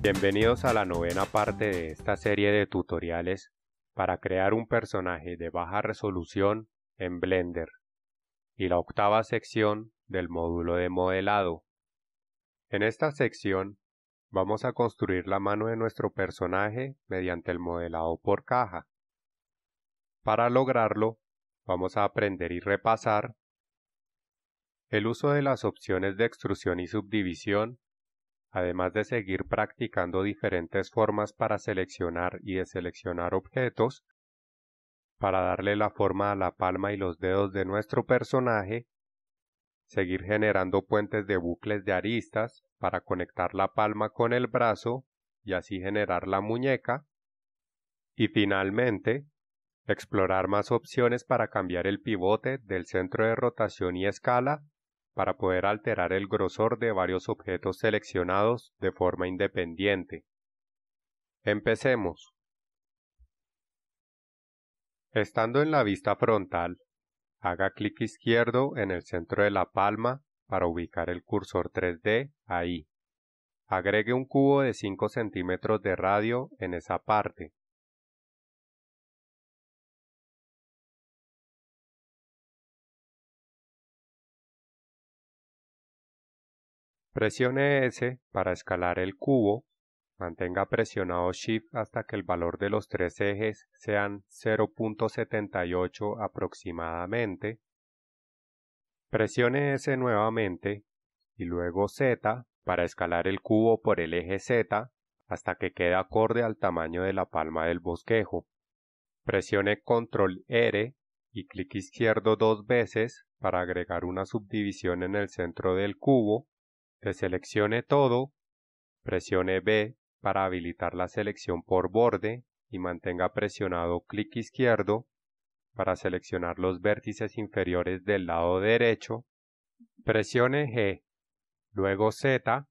Bienvenidos a la novena parte de esta serie de tutoriales para crear un personaje de baja resolución en Blender y la octava sección del módulo de modelado. En esta sección vamos a construir la mano de nuestro personaje mediante el modelado por caja. Para lograrlo vamos a aprender y repasar el uso de las opciones de extrusión y subdivisión además de seguir practicando diferentes formas para seleccionar y deseleccionar objetos, para darle la forma a la palma y los dedos de nuestro personaje, seguir generando puentes de bucles de aristas para conectar la palma con el brazo y así generar la muñeca, y finalmente, explorar más opciones para cambiar el pivote del centro de rotación y escala para poder alterar el grosor de varios objetos seleccionados de forma independiente. Empecemos. Estando en la vista frontal, haga clic izquierdo en el centro de la palma para ubicar el cursor 3D ahí. Agregue un cubo de 5 centímetros de radio en esa parte. Presione S para escalar el cubo. Mantenga presionado Shift hasta que el valor de los tres ejes sean 0.78 aproximadamente. Presione S nuevamente y luego Z para escalar el cubo por el eje Z hasta que quede acorde al tamaño de la palma del bosquejo. Presione Control R y clic izquierdo dos veces para agregar una subdivisión en el centro del cubo Deseleccione todo, presione B para habilitar la selección por borde y mantenga presionado clic izquierdo para seleccionar los vértices inferiores del lado derecho, presione G, luego Z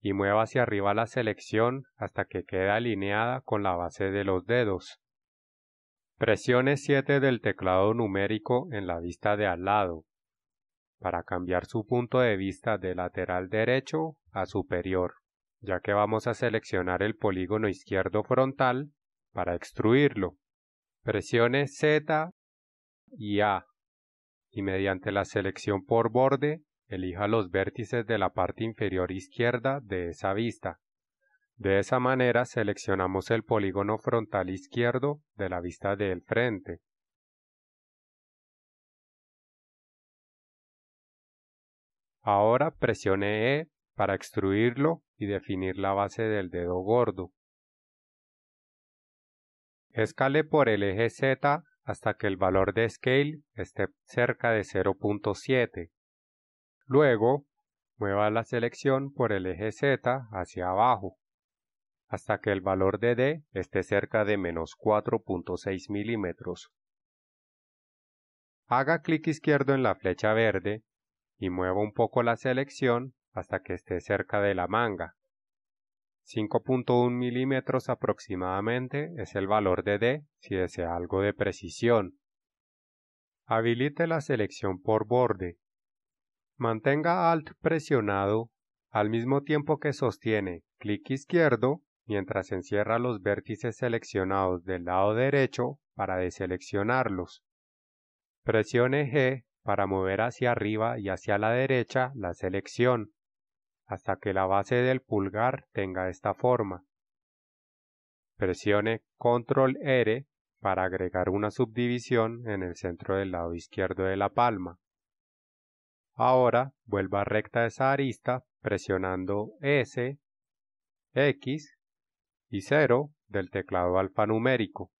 y mueva hacia arriba la selección hasta que quede alineada con la base de los dedos. Presione 7 del teclado numérico en la vista de al lado para cambiar su punto de vista de lateral derecho a superior, ya que vamos a seleccionar el polígono izquierdo frontal para extruirlo. Presione Z y A y mediante la selección por borde elija los vértices de la parte inferior izquierda de esa vista. De esa manera seleccionamos el polígono frontal izquierdo de la vista del frente. Ahora presione E para extruirlo y definir la base del dedo gordo. Escale por el eje Z hasta que el valor de scale esté cerca de 0.7. Luego, mueva la selección por el eje Z hacia abajo, hasta que el valor de D esté cerca de menos 4.6 milímetros. Haga clic izquierdo en la flecha verde y mueva un poco la selección hasta que esté cerca de la manga. 5.1 milímetros aproximadamente es el valor de D si desea algo de precisión. Habilite la selección por borde. Mantenga Alt presionado al mismo tiempo que sostiene clic izquierdo mientras encierra los vértices seleccionados del lado derecho para deseleccionarlos. Presione G para mover hacia arriba y hacia la derecha la selección, hasta que la base del pulgar tenga esta forma. Presione ctrl R para agregar una subdivisión en el centro del lado izquierdo de la palma. Ahora vuelva recta esa arista presionando S, X y 0 del teclado alfanumérico.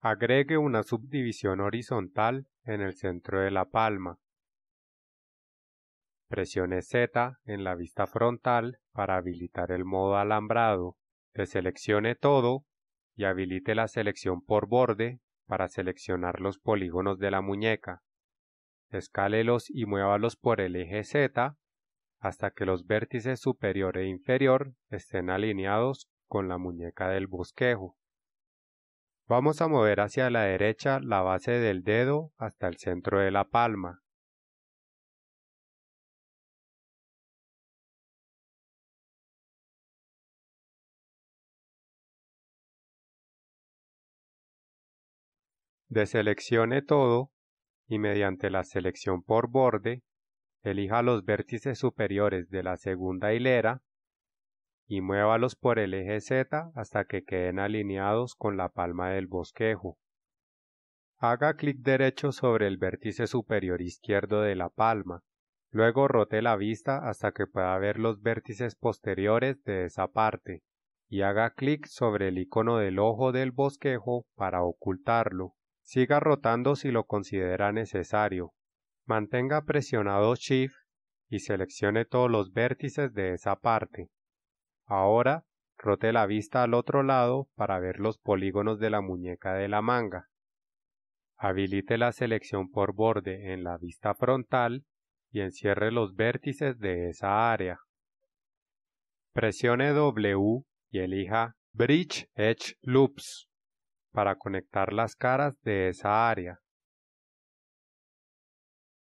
Agregue una subdivisión horizontal en el centro de la palma. Presione Z en la vista frontal para habilitar el modo alambrado. Deseleccione todo y habilite la selección por borde para seleccionar los polígonos de la muñeca. Escálelos y muévalos por el eje Z hasta que los vértices superior e inferior estén alineados con la muñeca del bosquejo. Vamos a mover hacia la derecha la base del dedo hasta el centro de la palma. Deseleccione todo y mediante la selección por borde, elija los vértices superiores de la segunda hilera y muévalos por el eje Z hasta que queden alineados con la palma del bosquejo. Haga clic derecho sobre el vértice superior izquierdo de la palma, luego rote la vista hasta que pueda ver los vértices posteriores de esa parte, y haga clic sobre el icono del ojo del bosquejo para ocultarlo. Siga rotando si lo considera necesario. Mantenga presionado Shift y seleccione todos los vértices de esa parte. Ahora rote la vista al otro lado para ver los polígonos de la muñeca de la manga. Habilite la selección por borde en la vista frontal y encierre los vértices de esa área. Presione W y elija Bridge Edge Loops para conectar las caras de esa área.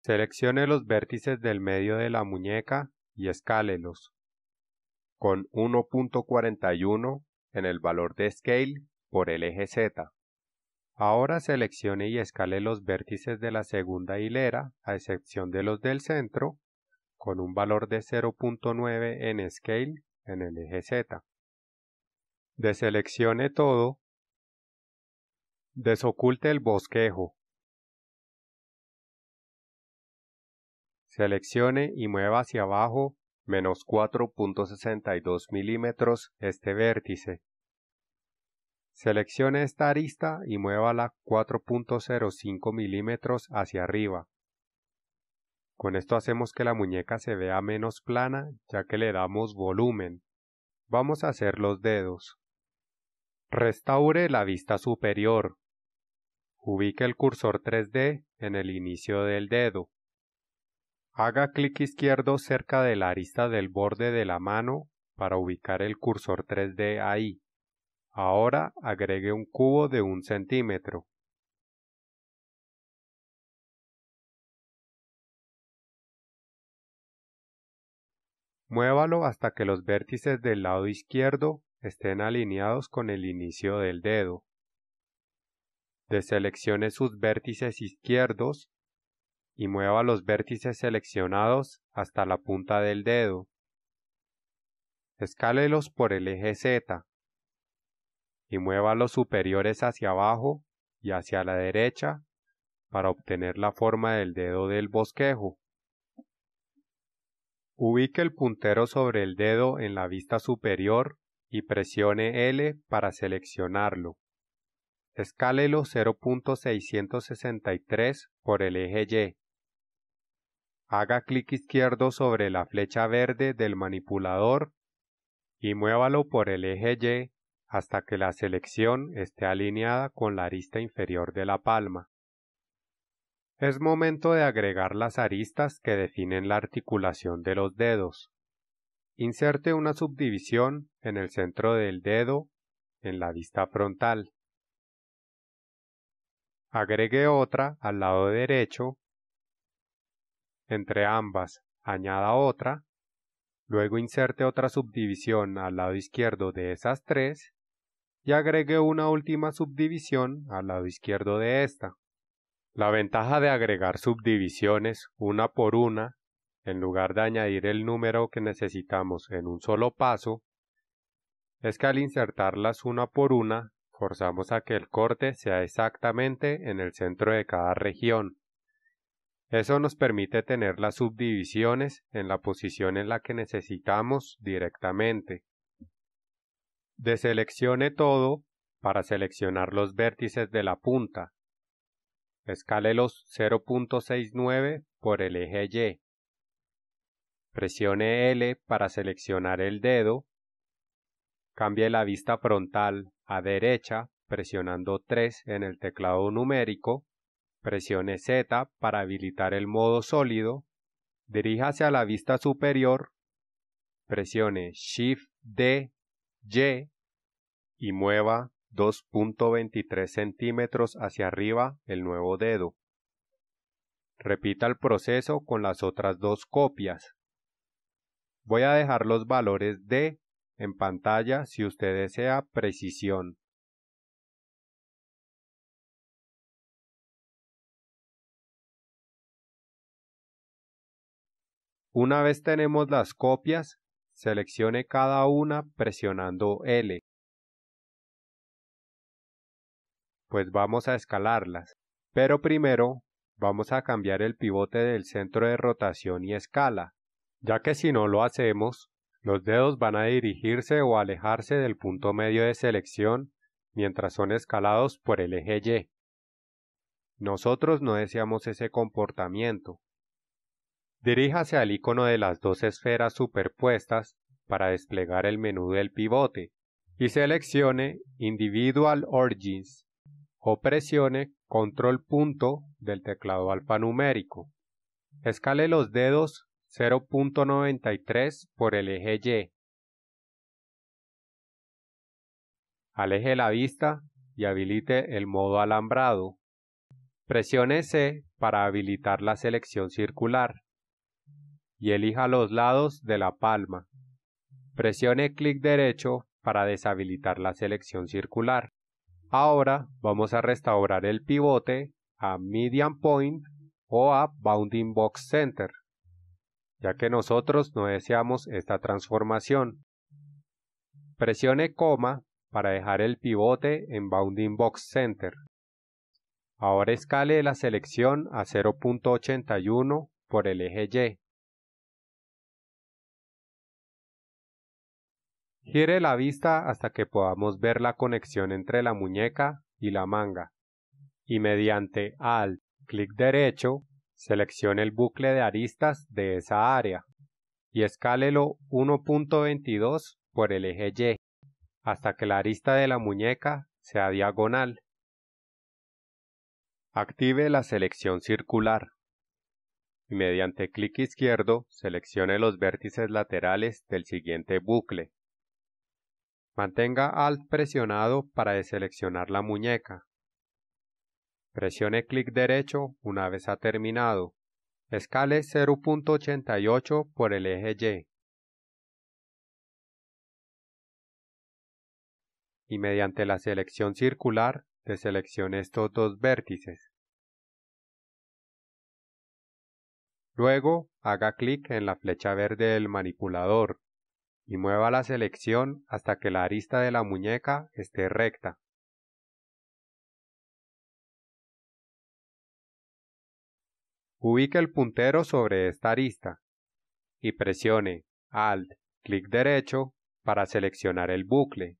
Seleccione los vértices del medio de la muñeca y escálelos con 1.41 en el valor de scale por el eje Z. Ahora seleccione y escale los vértices de la segunda hilera, a excepción de los del centro, con un valor de 0.9 en scale en el eje Z. Deseleccione todo. Desoculte el bosquejo. Seleccione y mueva hacia abajo menos 4.62 milímetros este vértice. Seleccione esta arista y muévala 4.05 milímetros hacia arriba. Con esto hacemos que la muñeca se vea menos plana ya que le damos volumen. Vamos a hacer los dedos. Restaure la vista superior. Ubique el cursor 3D en el inicio del dedo. Haga clic izquierdo cerca de la arista del borde de la mano para ubicar el cursor 3D ahí. Ahora agregue un cubo de un centímetro. Muévalo hasta que los vértices del lado izquierdo estén alineados con el inicio del dedo. Deseleccione sus vértices izquierdos y mueva los vértices seleccionados hasta la punta del dedo. Escálelos por el eje Z y mueva los superiores hacia abajo y hacia la derecha para obtener la forma del dedo del bosquejo. Ubique el puntero sobre el dedo en la vista superior y presione L para seleccionarlo. Escálelo 0.663 por el eje Y haga clic izquierdo sobre la flecha verde del manipulador y muévalo por el eje Y hasta que la selección esté alineada con la arista inferior de la palma. Es momento de agregar las aristas que definen la articulación de los dedos. Inserte una subdivisión en el centro del dedo, en la vista frontal. Agregue otra al lado derecho entre ambas añada otra, luego inserte otra subdivisión al lado izquierdo de esas tres y agregue una última subdivisión al lado izquierdo de esta. La ventaja de agregar subdivisiones una por una, en lugar de añadir el número que necesitamos en un solo paso, es que al insertarlas una por una, forzamos a que el corte sea exactamente en el centro de cada región. Eso nos permite tener las subdivisiones en la posición en la que necesitamos directamente. Deseleccione todo para seleccionar los vértices de la punta. Escale los 0.69 por el eje Y. Presione L para seleccionar el dedo. Cambie la vista frontal a derecha presionando 3 en el teclado numérico presione Z para habilitar el modo sólido, diríjase a la vista superior, presione Shift D, Y y mueva 2.23 centímetros hacia arriba el nuevo dedo. Repita el proceso con las otras dos copias. Voy a dejar los valores D en pantalla si usted desea precisión. Una vez tenemos las copias, seleccione cada una presionando L, pues vamos a escalarlas. Pero primero vamos a cambiar el pivote del centro de rotación y escala, ya que si no lo hacemos, los dedos van a dirigirse o alejarse del punto medio de selección mientras son escalados por el eje Y. Nosotros no deseamos ese comportamiento, Diríjase al icono de las dos esferas superpuestas para desplegar el menú del pivote y seleccione Individual Origins o presione Control punto del teclado alfanumérico. Escale los dedos 0.93 por el eje Y. Aleje la vista y habilite el modo alambrado. Presione C para habilitar la selección circular y elija los lados de la palma. Presione clic derecho para deshabilitar la selección circular. Ahora vamos a restaurar el pivote a Median Point o a Bounding Box Center, ya que nosotros no deseamos esta transformación. Presione coma para dejar el pivote en Bounding Box Center. Ahora escale la selección a 0.81 por el eje Y. Gire la vista hasta que podamos ver la conexión entre la muñeca y la manga y mediante Alt clic derecho seleccione el bucle de aristas de esa área y escálelo 1.22 por el eje Y hasta que la arista de la muñeca sea diagonal. Active la selección circular y mediante clic izquierdo seleccione los vértices laterales del siguiente bucle Mantenga Alt presionado para deseleccionar la muñeca. Presione clic derecho una vez ha terminado. Escale 0.88 por el eje Y. y mediante la selección circular deseleccione estos dos vértices. Luego haga clic en la flecha verde del manipulador y mueva la selección hasta que la arista de la muñeca esté recta. Ubique el puntero sobre esta arista y presione Alt, clic derecho para seleccionar el bucle.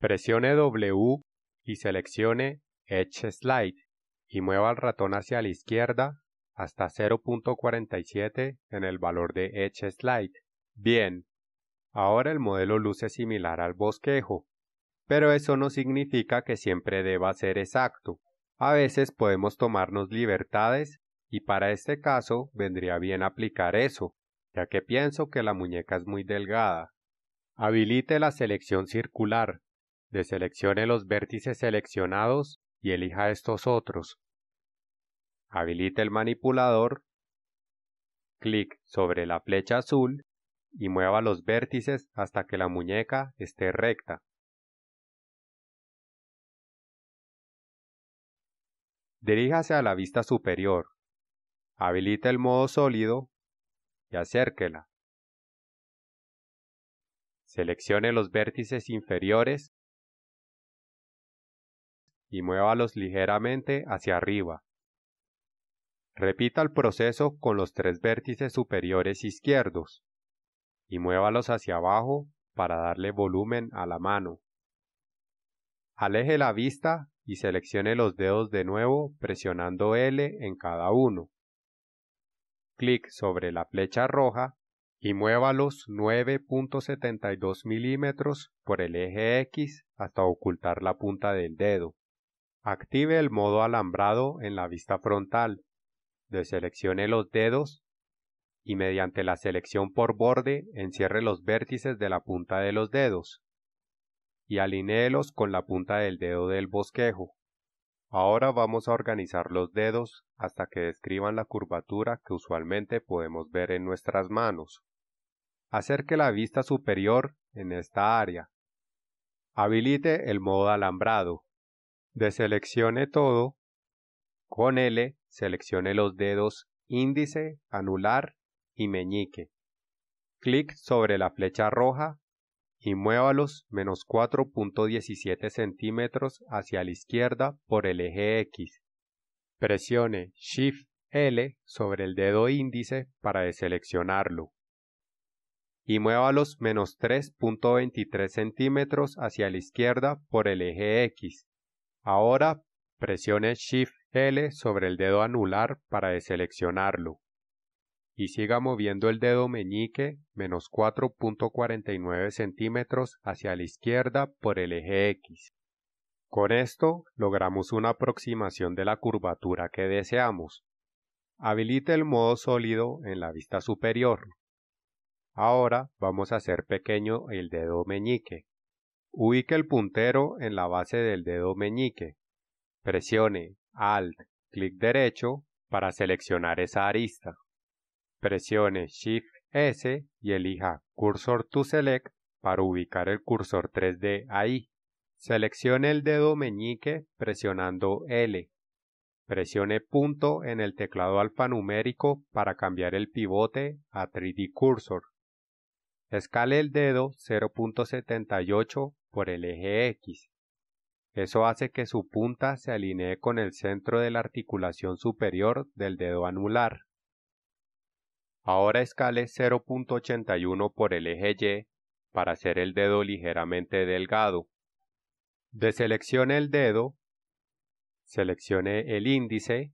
Presione W y seleccione Edge Slide y mueva el ratón hacia la izquierda hasta 0.47 en el valor de Edge Slide. Bien, Ahora el modelo luce similar al bosquejo, pero eso no significa que siempre deba ser exacto. A veces podemos tomarnos libertades y para este caso vendría bien aplicar eso, ya que pienso que la muñeca es muy delgada. Habilite la selección circular, deseleccione los vértices seleccionados y elija estos otros. Habilite el manipulador, clic sobre la flecha azul y mueva los vértices hasta que la muñeca esté recta. Diríjase a la vista superior, habilite el modo sólido y acérquela. Seleccione los vértices inferiores y muévalos ligeramente hacia arriba. Repita el proceso con los tres vértices superiores izquierdos y muévalos hacia abajo para darle volumen a la mano. Aleje la vista y seleccione los dedos de nuevo presionando L en cada uno. Clic sobre la flecha roja y muévalos 9.72 milímetros por el eje X hasta ocultar la punta del dedo. Active el modo alambrado en la vista frontal. Deseleccione los dedos y mediante la selección por borde encierre los vértices de la punta de los dedos y alinéelos con la punta del dedo del bosquejo. Ahora vamos a organizar los dedos hasta que describan la curvatura que usualmente podemos ver en nuestras manos. Acerque la vista superior en esta área. Habilite el modo alambrado. Deseleccione todo. Con L seleccione los dedos índice, anular y meñique. Clic sobre la flecha roja y muévalos menos 4.17 centímetros hacia la izquierda por el eje X. Presione Shift L sobre el dedo índice para deseleccionarlo. Y muévalos menos 3.23 centímetros hacia la izquierda por el eje X. Ahora presione Shift L sobre el dedo anular para deseleccionarlo y siga moviendo el dedo meñique menos 4.49 centímetros hacia la izquierda por el eje X. Con esto logramos una aproximación de la curvatura que deseamos. Habilite el modo sólido en la vista superior. Ahora vamos a hacer pequeño el dedo meñique. Ubique el puntero en la base del dedo meñique. Presione Alt, clic derecho para seleccionar esa arista presione Shift S y elija Cursor to Select para ubicar el cursor 3D ahí. Seleccione el dedo meñique presionando L. Presione punto en el teclado alfanumérico para cambiar el pivote a 3D Cursor. Escale el dedo 0.78 por el eje X. Eso hace que su punta se alinee con el centro de la articulación superior del dedo anular. Ahora escale 0.81 por el eje Y para hacer el dedo ligeramente delgado. Deseleccione el dedo, seleccione el índice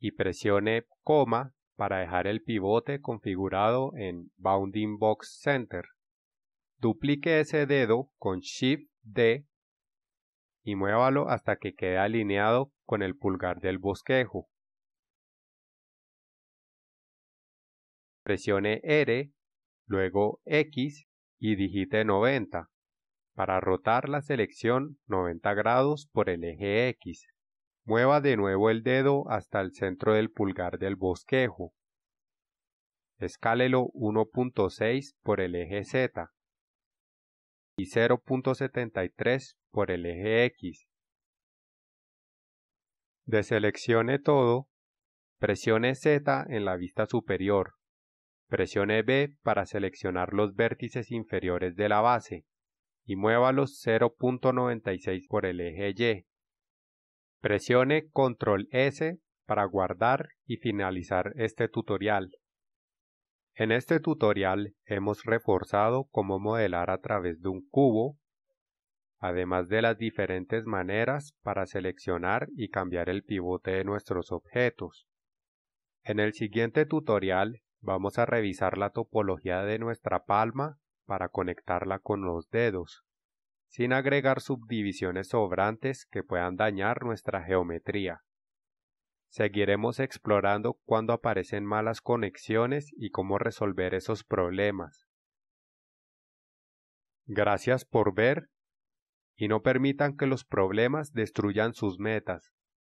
y presione coma para dejar el pivote configurado en Bounding Box Center. Duplique ese dedo con Shift D y muévalo hasta que quede alineado con el pulgar del bosquejo. presione R, luego X y digite 90 para rotar la selección 90 grados por el eje X. Mueva de nuevo el dedo hasta el centro del pulgar del bosquejo. Escálelo 1.6 por el eje Z y 0.73 por el eje X. Deseleccione todo, presione Z en la vista superior Presione B para seleccionar los vértices inferiores de la base y muévalos 0.96 por el eje Y. Presione Control S para guardar y finalizar este tutorial. En este tutorial hemos reforzado cómo modelar a través de un cubo, además de las diferentes maneras para seleccionar y cambiar el pivote de nuestros objetos. En el siguiente tutorial Vamos a revisar la topología de nuestra palma para conectarla con los dedos, sin agregar subdivisiones sobrantes que puedan dañar nuestra geometría. Seguiremos explorando cuándo aparecen malas conexiones y cómo resolver esos problemas. Gracias por ver y no permitan que los problemas destruyan sus metas.